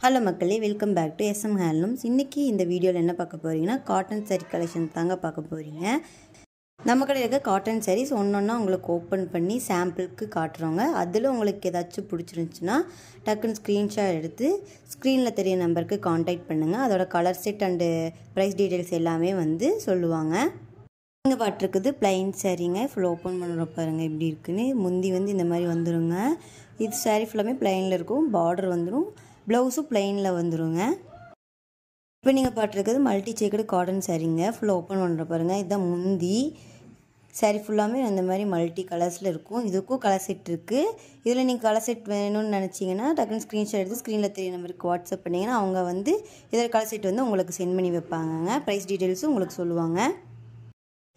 hello மக்களே welcome back to SM handlooms இன்றைக்கி இந்த வீடியோவில் என்ன பார்க்க போகிறீங்கன்னா காட்டன் சரி கலெக்ஷன் தாங்க பார்க்க போகிறீங்க நம்ம கடையில் இருக்க காட்டன் சாரீஸ் ஒன்று ஒன்றா உங்களுக்கு ஓப்பன் பண்ணி சாம்பிளுக்கு காட்டுறோங்க அதில் உங்களுக்கு ஏதாச்சும் பிடிச்சிருந்துச்சுன்னா டக்குன்னு ஸ்க்ரீன்ஷாட் எடுத்து ஸ்க்ரீனில் தெரிய நம்பருக்கு காண்டாக்ட் பண்ணுங்கள் அதோட colour set and price details எல்லாமே வந்து சொல்லுவாங்க இங்கே பாட்டுருக்குது பிளைன் சாரீங்க ஃபுல் ஓப்பன் பண்ணுற பாருங்க இப்படி இருக்குன்னு முந்தி வந்து இந்த மாதிரி வந்துடுங்க இது சாரீ ஃபுல்லாமே பிளைனில் இருக்கும் பார்டர் வந்துடும் ப்ளவுஸும் ப்ளைனில் வந்துடுங்க இப்போ நீங்கள் பார்த்துருக்கிறது மல்டி செக்கடு காட்டன் சரிங்க ஃபுல்லாக ஓப்பன் பண்ணுற பாருங்கள் இதுதான் முந்தி சாரீ ஃபுல்லாமே அந்த மாதிரி மல்டி கலர்ஸில் இருக்கும் இதுக்கும் கலர் செட் இருக்குது இதில் நீங்கள் கலர் செட் வேணும்னு நினச்சிங்கன்னா டக்குன்னு ஸ்க்ரீன்ஷாட் எடுத்து ஸ்க்ரீனில் தெரிய நம்பருக்கு வாட்ஸ்அப் பண்ணிங்கன்னா அவங்க வந்து இதில் கலர் செட் வந்து உங்களுக்கு சென்ட் பண்ணி வைப்பாங்க ப்ரைஸ் டீட்டெயில்ஸும் உங்களுக்கு சொல்லுவாங்க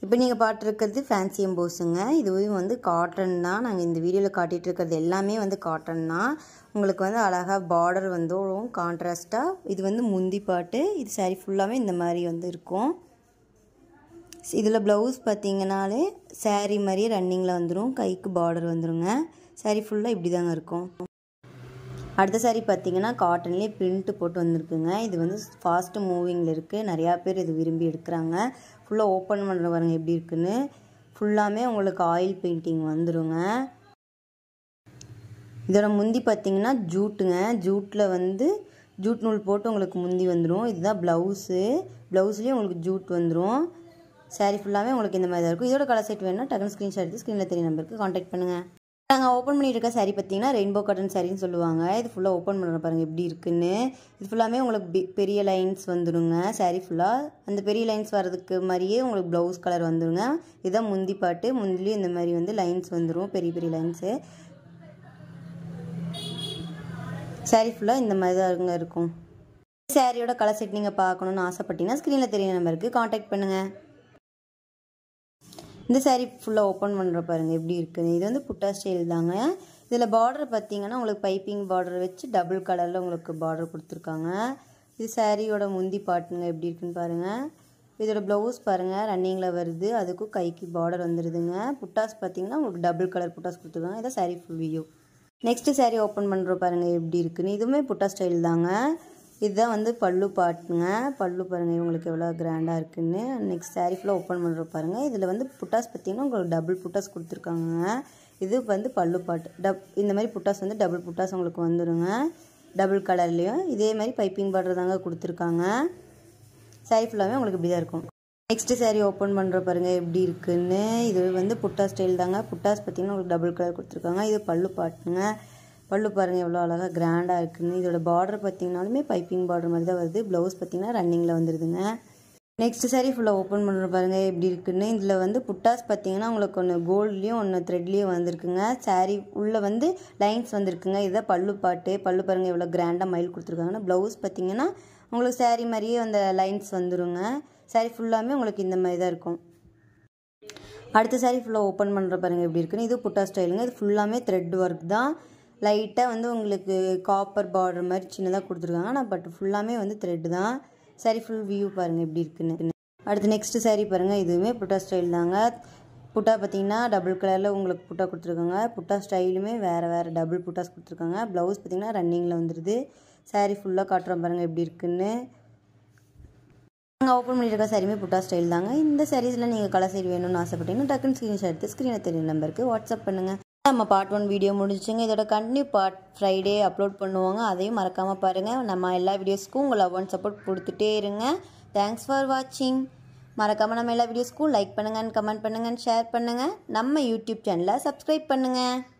இப்போ நீங்கள் பார்த்துருக்கிறது ஃபேன்சி எம்போஸுங்க இதுவும் வந்து காட்டன் தான் நாங்கள் இந்த வீடியோவில் காட்டிகிட்டு இருக்கிறது எல்லாமே வந்து காட்டன் தான் உங்களுக்கு வந்து அழகாக பார்டர் வந்தோம் கான்ட்ராஸ்டாக இது வந்து முந்தி பாட்டு இது சாரி ஃபுல்லாகவே இந்த மாதிரி வந்து இருக்கும் இதில் ப்ளவுஸ் பார்த்தீங்கனாலே சாரீ மாதிரியே ரன்னிங்கில் வந்துடும் கைக்கு பார்டர் வந்துடுங்க சாரி ஃபுல்லாக இப்படி தாங்க இருக்கும் அடுத்த சாரீ பார்த்தீங்கன்னா காட்டன்லேயே பிரிண்ட்டு போட்டு வந்திருக்குங்க இது வந்து ஃபாஸ்ட்டு மூவிங்கில் இருக்குது நிறையா பேர் இது விரும்பி எடுக்கிறாங்க ஃபுல்லாக ஓப்பன் பண்ணுற வரங்க எப்படி இருக்குன்னு ஃபுல்லாமே உங்களுக்கு ஆயில் பெயிண்டிங் வந்துடுங்க இதோட முந்தி பார்த்திங்கன்னா ஜூட்டுங்க ஜூட்டில் வந்து ஜூட் நூல் போட்டு உங்களுக்கு முந்தி வந்துடும் இதுதான் ப்ளவுஸு ப்ளவுஸ்லேயும் உங்களுக்கு ஜூட் வந்துடும் சாரி ஃபுல்லாகவே உங்களுக்கு இந்த மாதிரி தான் இருக்கும் இதோட கலர் செட் வேணும்னா டக்குனு ஸ்க்ரீன்ஷாட் எடுத்து ஸ்க்ரீனில் தெரிய நம்பருக்கு காண்டாக்ட் பண்ணுங்கள் நாங்கள் ஓப்பன் பண்ணிட்டு இருக்க சாரீ பார்த்தீங்கன்னா ரெயின்போ காட்டன் சாரின்னு சொல்லுவாங்க இது ஃபுல்லாக ஓப்பன் பண்ணுற பாருங்கள் எப்படி இருக்குன்னு இது ஃபுல்லாமே உங்களுக்கு பெரிய லைன்ஸ் வந்துடுங்க சாரி ஃபுல்லாக அந்த பெரிய லைன்ஸ் வர்றதுக்கு மாதிரியே உங்களுக்கு ப்ளவுஸ் கலர் வந்துடுங்க இதுதான் முந்தி பாட்டு முந்திலையும் இந்த மாதிரி வந்து லைன்ஸ் வந்துடும் பெரிய பெரிய லைன்ஸு சாரி ஃபுல்லாக இந்த மாதிரி தான் இருக்கும் சாரியோட கலர் செட் நீங்கள் பார்க்கணுன்னு ஆசைப்பட்டீங்கன்னா ஸ்க்ரீனில் தெரியும் நம்பருக்கு காண்டாக்ட் பண்ணுங்கள் இந்த சாரீ ஃபுல்லாக ஓப்பன் பண்ணுற பாருங்கள் எப்படி இருக்குது இது வந்து புட்டா ஸ்டைல் தாங்க இதில் பார்டர் பார்த்தீங்கன்னா உங்களுக்கு பைப்பிங் பார்டர் வச்சு டபுள் கலரில் உங்களுக்கு பார்டர் கொடுத்துருக்காங்க இது சாரியோட முந்தி பாட்டுங்க எப்படி இருக்குன்னு பாருங்கள் இதோட ப்ளவுஸ் பாருங்கள் ரன்னிங்கில் வருது அதுக்கும் கைக்கு பார்டர் வந்துடுதுங்க புட்டாஸ் பார்த்தீங்கன்னா உங்களுக்கு டபுள் கலர் புட்டாஸ் கொடுத்துருக்காங்க இதை sari full view next sari open பண்ணுற பாருங்கள் எப்படி இருக்குன்னு இதுவுமே புட்டா ஸ்டைல் தாங்க இதுதான் வந்து பல்லு பாட்டுங்க பல்லு பாருங்கள் இவங்களுக்கு எவ்வளோ கிராண்டாக இருக்குன்னு நெக்ஸ்ட் சாரீ ஃபுல்லாக ஓப்பன் பண்ணுற பாருங்கள் இதில் வந்து புட்டாஸ் பார்த்திங்கன்னா உங்களுக்கு டபுள் புட்டாஸ் கொடுத்துருக்காங்க இது வந்து பல்லு பாட்டு டப் இந்த மாதிரி புட்டாஸ் வந்து டபுள் புட்டாஸ் உங்களுக்கு வந்துடுங்க டபுள் கலர்லேயும் இதே மாதிரி பைப்பிங் பாட்ரு தாங்க கொடுத்துருக்காங்க சாரீ ஃபுல்லாகவே உங்களுக்கு இப்படி தான் இருக்கும் நெக்ஸ்ட்டு சாரீ ஓப்பன் பண்ணுற பாருங்கள் எப்படி இருக்குன்னு இது வந்து புட்டா ஸ்டைல் தாங்க புட்டாஸ் பார்த்திங்கன்னா உங்களுக்கு டபுள் கலர் கொடுத்துருக்காங்க இது பல்லு பாட்டுங்க பல்லு பாருங்கள் எவ்வளோ அழகாக கிராண்டாக இருக்குதுன்னு இதோட பார்டர் பார்த்திங்கனாலுமே பைப்பிங் பார்டர் மாதிரி தான் வருது ப்ளவுஸ் பார்த்திங்கன்னா ரன்னிங்கில் வந்துடுதுங்க நெக்ஸ்ட் சாரி ஃபுல்லாக ஓப்பன் பண்ணுற பாருங்கள் எப்படி இருக்குன்னு இதில் வந்து புட்டாஸ் பார்த்தீங்கன்னா உங்களுக்கு ஒன்று கோல்ட்லேயும் ஒன்று த்ரெட்லேயும் வந்திருக்குங்க சாரி உள்ளே வந்து லைன்ஸ் வந்திருக்குங்க இதுதான் பல்லு பாட்டு பல்லு பாருங்கள் எவ்வளோ கிராண்டாக மயில் கொடுத்துருக்காங்கன்னா ப்ளவுஸ் பார்த்தீங்கன்னா உங்களுக்கு சாரி மாதிரியே அந்த லைன்ஸ் வந்துருங்க சாரி ஃபுல்லாமே உங்களுக்கு இந்த மாதிரி தான் இருக்கும் அடுத்த சாரி ஃபுல்லாக ஓப்பன் பண்ணுற பாருங்கள் எப்படி இருக்குன்னு இது புட்டா ஸ்டைலுங்க இது ஃபுல்லாமே த்ரெட் ஒர்க் தான் லைட்டாக வந்து உங்களுக்கு காப்பர் பார்டர் மாதிரி சின்னதாக கொடுத்துருக்காங்க ஆனால் பட் ஃபுல்லாமே வந்து த்ரெட்டு தான் சாரி ஃபுல் வியூ பாருங்கள் எப்படி இருக்குன்னு அடுத்து நெக்ஸ்ட்டு சாரீ பாருங்கள் இதுவுமே புட்டா ஸ்டைல் தாங்க புட்டா பார்த்தீங்கன்னா டபுள் கலரில் உங்களுக்கு புட்டா கொடுத்துருக்காங்க புட்டா ஸ்டைலுமே வேறு வேறு டபுள் புட்டாஸ் கொடுத்துருக்காங்க ப்ளவுஸ் பார்த்திங்கன்னா ரன்னிங்கில் வந்துடுது சாரீ ஃபுல்லாக காட்டுறோம் பாருங்கள் எப்படி இருக்குன்னு நாங்கள் ஓப்பன் பண்ணியிருக்க சாரியுமே புட்டா ஸ்டைல் தாங்க இந்த சாரீஸில் நீங்கள் கலர் சைடு வேணும்னு ஆசைப்பட்டீங்கன்னா டக்குன்னு ஸ்க்ரீன்ஷாட் எடுத்து ஸ்க்ரீனை தெரியும் நம்பருக்கு வாட்ஸ்அப் பண்ணுங்கள் நம்ம பார்ட் ஒன் வீடியோ முடிஞ்சுங்க இதோட கண்டினியூ பார்ட் ஃப்ரைடே அப்லோட் பண்ணுவாங்க அதையும் மறக்காமல் பாருங்கள் நம்ம எல்லா வீடியோஸ்க்கும் உங்கள் லவ் அண்ட் சப்போர்ட் கொடுத்துட்டே இருங்க தேங்க்ஸ் ஃபார் வாட்சிங் மறக்காமல் நம்ம எல்லா வீடியோஸ்க்கும் லைக் பண்ணுங்கள் அண்ட் கமெண்ட் பண்ணுங்கள் அண்ட் ஷேர் பண்ணுங்கள் நம்ம யூடியூப் சேனலை சப்ஸ்கிரைப் பண்ணுங்கள்